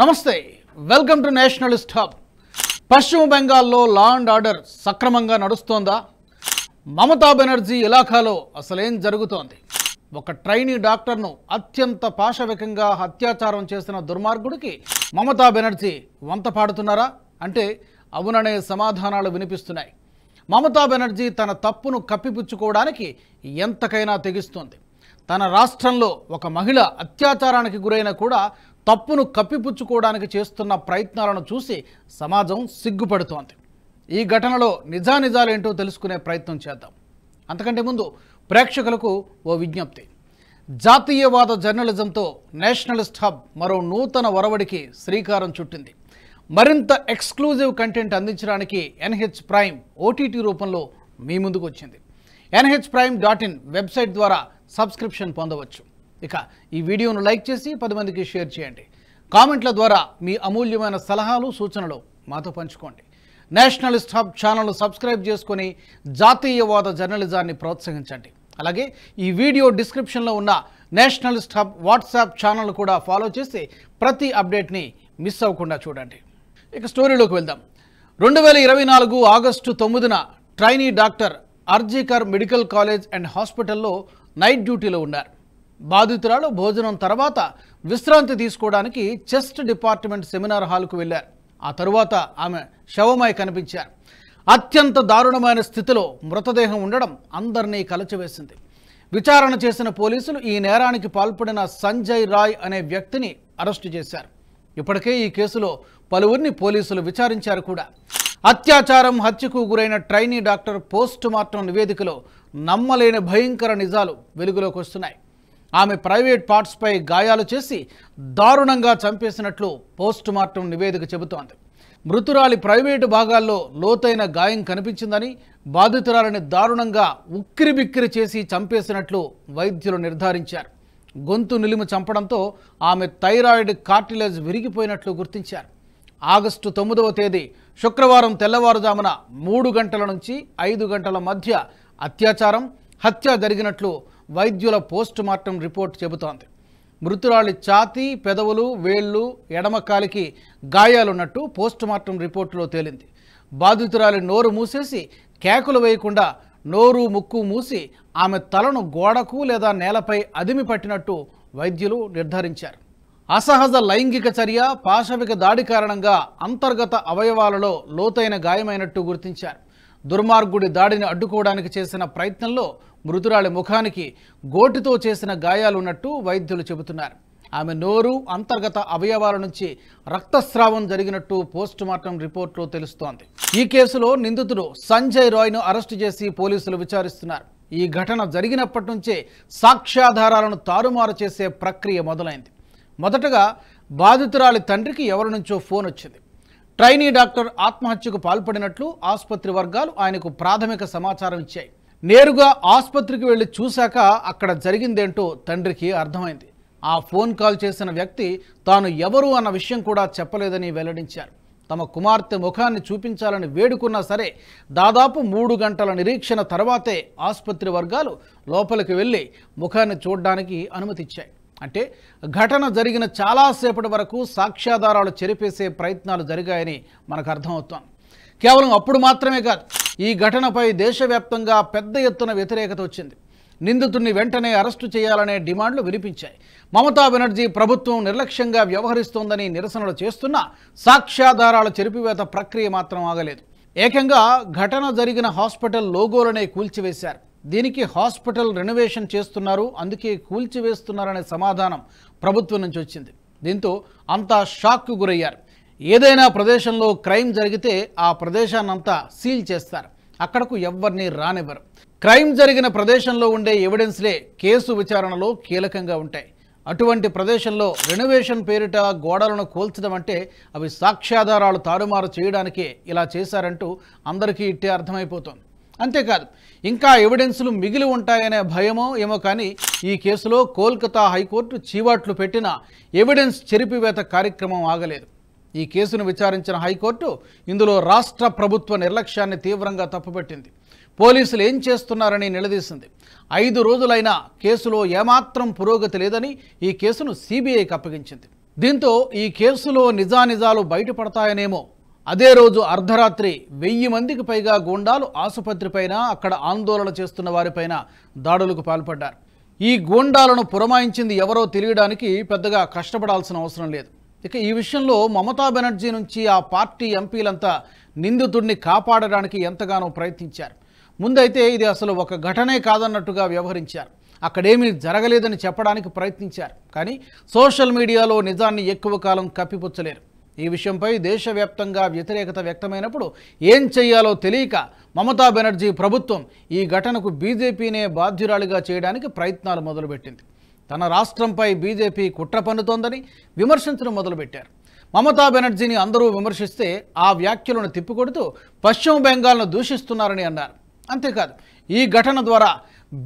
నమస్తే welcome to Nationalist hub పశ్చిమ బెంగాల్లో లా అండ్ ఆర్డర్ సక్రమంగా నడుస్తోందా మమతా బెనర్జీ ఇలాఖాలో అసలేం జరుగుతోంది ఒక ట్రైనీ డాక్టర్ను అత్యంత పాశవికంగా అత్యాచారం చేసిన దుర్మార్గుడికి మమతా బెనర్జీ వంత పాడుతున్నారా అంటే అవుననే సమాధానాలు వినిపిస్తున్నాయి మమతా బెనర్జీ తన తప్పును కప్పిపుచ్చుకోవడానికి ఎంతకైనా తెగిస్తోంది తన రాష్ట్రంలో ఒక మహిళ అత్యాచారానికి గురైన కూడా తప్పును కప్పిపుచ్చుకోవడానికి చేస్తున్న ప్రయత్నాలను చూసి సమాజం సిగ్గుపడుతోంది ఈ ఘటనలో నిజానిజాలేంటో తెలుసుకునే ప్రయత్నం చేద్దాం అంతకంటే ముందు ప్రేక్షకులకు ఓ విజ్ఞప్తి జాతీయవాద జర్నలిజంతో నేషనలిస్ట్ హబ్ మరో నూతన ఒరవడికి శ్రీకారం చుట్టింది మరింత ఎక్స్క్లూజివ్ కంటెంట్ అందించడానికి ఎన్హెచ్ ప్రైమ్ ఓటీటీ రూపంలో మీ ముందుకు వచ్చింది NH prime dot in website ద్వారా సబ్స్క్రిప్షన్ పొందవచ్చు ఇక ఈ వీడియోను లైక్ చేసి పది మందికి షేర్ చేయండి కామెంట్ల ద్వారా మీ అమూల్యమైన సలహాలు సూచనలు మాతో పంచుకోండి నేషనలిస్ట్ హబ్ ఛానల్ను సబ్స్క్రైబ్ చేసుకొని జాతీయవాద జర్నలిజాన్ని ప్రోత్సహించండి అలాగే ఈ వీడియో డిస్క్రిప్షన్లో ఉన్న నేషనలిస్ట్ హబ్ వాట్సాప్ ఛానల్ కూడా ఫాలో చేసి ప్రతి అప్డేట్ని మిస్ అవ్వకుండా చూడండి ఇక స్టోరీలోకి వెళ్దాం రెండు వేల ఇరవై నాలుగు ఆగస్టు తొమ్మిదిన trainee doctor R G Kar medical college and హాస్పిటల్లో నైట్ డ్యూటీలో ఉన్నారు బాధితురాలు భోజనం తర్వాత విశ్రాంతి తీసుకోవడానికి చెస్ట్ డిపార్ట్మెంట్ సెమినార్ హాల్కు వెళ్లారు ఆ తరువాత ఆమె శవమై కనిపించారు అత్యంత దారుణమైన స్థితిలో మృతదేహం ఉండడం అందరినీ కలచివేసింది విచారణ చేసిన పోలీసులు ఈ నేరానికి పాల్పడిన సంజయ్ రాయ్ అనే వ్యక్తిని అరెస్టు చేశారు ఇప్పటికే ఈ కేసులో పలువురిని పోలీసులు విచారించారు కూడా అత్యాచారం హత్యకు గురైన ట్రైనీ డాక్టర్ పోస్టుమార్టం నివేదికలో నమ్మలేని భయంకర నిజాలు వెలుగులోకి వస్తున్నాయి ఆమె ప్రైవేట్ పార్ట్స్పై గాయాలు చేసి దారుణంగా చంపేసినట్లు పోస్టుమార్టం నివేదిక చెబుతోంది మృతురాలి ప్రైవేటు భాగాల్లో లోతైన గాయం కనిపించిందని బాధితురాలిని దారుణంగా ఉక్కిరిబిక్కిరి చేసి చంపేసినట్లు వైద్యులు నిర్ధారించారు గొంతు నిలుము చంపడంతో ఆమె థైరాయిడ్ కార్టిలేజ్ విరిగిపోయినట్లు గుర్తించారు ఆగస్టు తొమ్మిదవ తేదీ శుక్రవారం తెల్లవారుజామున మూడు గంటల నుంచి ఐదు గంటల మధ్య అత్యాచారం హత్య జరిగినట్లు వైద్యుల మార్టం రిపోర్ట్ చెబుతోంది మృతురాలి ఛాతీ పెదవులు వేళ్ళు ఎడమకాలికి గాయాలున్నట్టు మార్టం రిపోర్టులో తేలింది బాధితురాలి నోరు మూసేసి కేకలు వేయకుండా నోరు ముక్కు మూసి ఆమె తలను గోడకు లేదా నేలపై అదిమి పట్టినట్టు వైద్యులు నిర్ధారించారు అసహజ లైంగిక చర్య పాశవిక దాడి కారణంగా అంతర్గత అవయవాలలో లోతైన గాయమైనట్టు గుర్తించారు దుర్మార్గుడి దాడిని అడ్డుకోవడానికి చేసిన ప్రయత్నంలో మృతురాలి ముఖానికి గోటుతో చేసిన గాయాలున్నట్టు వైద్యులు చెబుతున్నారు ఆమె నోరు అంతర్గత అవయవాల నుంచి రక్తస్రావం జరిగినట్టు పోస్టుమార్టం రిపోర్టులో తెలుస్తోంది ఈ కేసులో నిందితుడు సంజయ్ రాయ్ను అరెస్టు చేసి పోలీసులు విచారిస్తున్నారు ఈ ఘటన జరిగినప్పటి నుంచే సాక్ష్యాధారాలను తారుమారు చేసే ప్రక్రియ మొదలైంది మొదటగా బాధితురాలి తండ్రికి ఎవరి నుంచో ఫోన్ వచ్చింది ట్రైనీ డాక్టర్ ఆత్మహత్యకు పాల్పడినట్లు ఆసుపత్రి వర్గాలు ఆయనకు ప్రాథమిక సమాచారం ఇచ్చాయి నేరుగా ఆసుపత్రికి వెళ్ళి చూశాక అక్కడ జరిగిందేంటో తండ్రికి అర్థమైంది ఆ ఫోన్ కాల్ చేసిన వ్యక్తి తాను ఎవరు అన్న విషయం కూడా చెప్పలేదని వెల్లడించారు తమ కుమార్తె ముఖాన్ని చూపించాలని వేడుకున్నా సరే దాదాపు మూడు గంటల నిరీక్షణ తర్వాతే ఆసుపత్రి వర్గాలు లోపలికి వెళ్ళి ముఖాన్ని చూడడానికి అనుమతిచ్చాయి అంటే ఘటన జరిగిన చాలాసేపటి వరకు సాక్ష్యాధారాలు చెరిపేసే ప్రయత్నాలు జరిగాయని మనకు అర్థమవుతోంది కేవలం అప్పుడు మాత్రమే కాదు ఈ ఘటనపై దేశవ్యాప్తంగా పెద్ద ఎత్తున వ్యతిరేకత వచ్చింది నిందితుడిని వెంటనే అరెస్టు చేయాలనే డిమాండ్లు వినిపించాయి మమతా బెనర్జీ ప్రభుత్వం నిర్లక్ష్యంగా వ్యవహరిస్తోందని నిరసనలు చేస్తున్న సాక్ష్యాధారాల చెరిపివేత ప్రక్రియ మాత్రం ఆగలేదు ఏకంగా ఘటన జరిగిన హాస్పిటల్ లోగోలనే కూల్చివేశారు దీనికి హాస్పిటల్ రెనోవేషన్ చేస్తున్నారు అందుకే కూల్చివేస్తున్నారనే సమాధానం ప్రభుత్వం నుంచి వచ్చింది దీంతో అంతా షాక్కు గురయ్యారు ఏదైనా ప్రదేశంలో క్రైమ్ జరిగితే ఆ ప్రదేశాన్నంతా సీల్ చేస్తారు అక్కడకు ఎవరిని రానివ్వరు క్రైమ్ జరిగిన ప్రదేశంలో ఉండే ఎవిడెన్స్లే కేసు విచారణలో కీలకంగా ఉంటాయి అటువంటి ప్రదేశంలో రెనోవేషన్ పేరిట గోడలను కోల్చడం అంటే అవి సాక్ష్యాధారాలు తారుమారు చేయడానికే ఇలా చేశారంటూ అందరికీ ఇట్టే అర్థమైపోతుంది అంతేకాదు ఇంకా ఎవిడెన్సులు మిగిలి ఉంటాయనే భయమో ఏమో కానీ ఈ కేసులో కోల్కతా హైకోర్టు చీవాట్లు పెట్టిన ఎవిడెన్స్ చెరిపివేత కార్యక్రమం ఆగలేదు ఈ కేసును విచారించిన హైకోర్టు ఇందులో రాష్ట్ర ప్రభుత్వ నిర్లక్ష్యాన్ని తీవ్రంగా తప్పుపెట్టింది పోలీసులు ఏం చేస్తున్నారని నిలదీసింది ఐదు రోజులైనా కేసులో ఏమాత్రం పురోగతి లేదని ఈ కేసును సిబిఐకి అప్పగించింది దీంతో ఈ కేసులో నిజానిజాలు బయటపడతాయనేమో అదే రోజు అర్ధరాత్రి వెయ్యి మందికి పైగా గూండాలు ఆసుపత్రిపైన అక్కడ ఆందోళన చేస్తున్న వారిపైన దాడులకు పాల్పడ్డారు ఈ గూండాలను పురమాయించింది ఎవరో తెలియడానికి పెద్దగా కష్టపడాల్సిన అవసరం లేదు ఇక ఈ విషయంలో మమతా బెనర్జీ నుంచి ఆ పార్టీ ఎంపీలంతా నిందితుడిని కాపాడడానికి ఎంతగానో ప్రయత్నించారు ముందైతే ఇది అసలు ఒక ఘటనే కాదన్నట్టుగా వ్యవహరించారు అక్కడేమీ జరగలేదని చెప్పడానికి ప్రయత్నించారు కానీ సోషల్ మీడియాలో నిజాన్ని ఎక్కువ కాలం కప్పిపుచ్చలేరు ఈ విషయంపై దేశవ్యాప్తంగా వ్యతిరేకత వ్యక్తమైనప్పుడు ఏం చేయాలో తెలియక మమతా బెనర్జీ ప్రభుత్వం ఈ ఘటనకు బీజేపీనే బాధ్యురాలిగా చేయడానికి ప్రయత్నాలు మొదలుపెట్టింది తన రాష్ట్రంపై బీజేపీ కుట్ర పన్నుతోందని విమర్శించడం మొదలుపెట్టారు మమతా బెనర్జీని అందరూ విమర్శిస్తే ఆ వ్యాఖ్యలను తిప్పికొడుతూ పశ్చిమ బెంగాల్ను దూషిస్తున్నారని అన్నారు అంతేకాదు ఈ ఘటన ద్వారా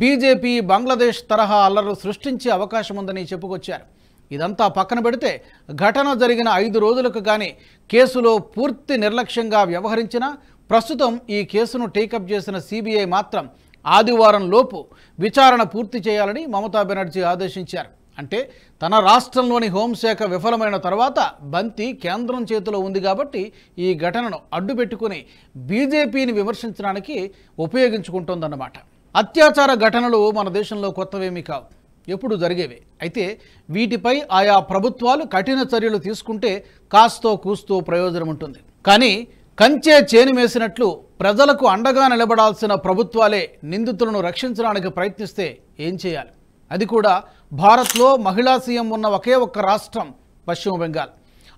బీజేపీ బంగ్లాదేశ్ తరహా అల్లర్లు సృష్టించే అవకాశం ఉందని చెప్పుకొచ్చారు ఇదంతా పక్కన పెడితే ఘటన జరిగిన ఐదు రోజులకు కానీ కేసులో పూర్తి నిర్లక్ష్యంగా వ్యవహరించిన ప్రస్తుతం ఈ కేసును టేకప్ చేసిన సిబిఐ మాత్రం ఆదివారం లోపు విచారణ పూర్తి చేయాలని మమతా బెనర్జీ ఆదేశించారు అంటే తన రాష్ట్రంలోని హోంశాఖ విఫలమైన తర్వాత బంతి కేంద్రం చేతిలో ఉంది కాబట్టి ఈ ఘటనను అడ్డుపెట్టుకుని బీజేపీని విమర్శించడానికి ఉపయోగించుకుంటోందన్నమాట అత్యాచార ఘటనలు మన దేశంలో కొత్తవేమీ కావు ఎప్పుడు జరిగేవి అయితే వీటిపై ఆయా ప్రభుత్వాలు కఠిన చర్యలు తీసుకుంటే కాస్తో కూస్తో ప్రయోజనం ఉంటుంది కానీ కంచే చేను ప్రజలకు అండగా నిలబడాల్సిన ప్రభుత్వాలే నిందితులను రక్షించడానికి ప్రయత్నిస్తే ఏం చేయాలి అది కూడా భారత్లో మహిళా సీఎం ఉన్న ఒకే ఒక్క రాష్ట్రం పశ్చిమ బెంగాల్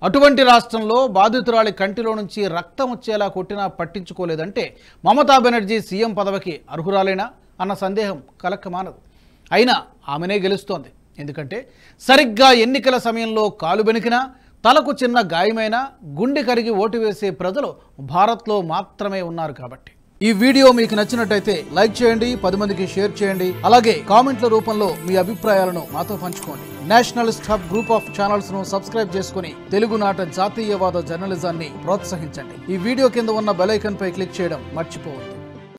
అటువంటి రాష్ట్రంలో బాధితురాలి కంటిలో నుంచి రక్తం వచ్చేలా కొట్టినా పట్టించుకోలేదంటే మమతా బెనర్జీ సీఎం పదవికి అర్హురాలేనా అన్న సందేహం కలక్కమానదు అయినా ఆమెనే గెలుస్తోంది ఎందుకంటే సరిగ్గా ఎన్నికల సమయంలో కాలు బెనికినా తలకు చిన్న గాయమైన గుండె కరిగి ఓటు వేసే ప్రజలు భారత్లో మాత్రమే ఉన్నారు కాబట్టి ఈ వీడియో మీకు నచ్చినట్టయితే లైక్ చేయండి పది మందికి షేర్ చేయండి అలాగే కామెంట్ల రూపంలో మీ అభిప్రాయాలను మాతో పంచుకోండి nationalist hub group of channels ను సబ్స్క్రైబ్ చేసుకుని తెలుగునాట జాతీయవాద జర్నలిజాన్ని ప్రోత్సహించండి ఈ వీడియో కింద ఉన్న బెలైకన్ పై క్లిక్ చేయడం మర్చిపోవద్దు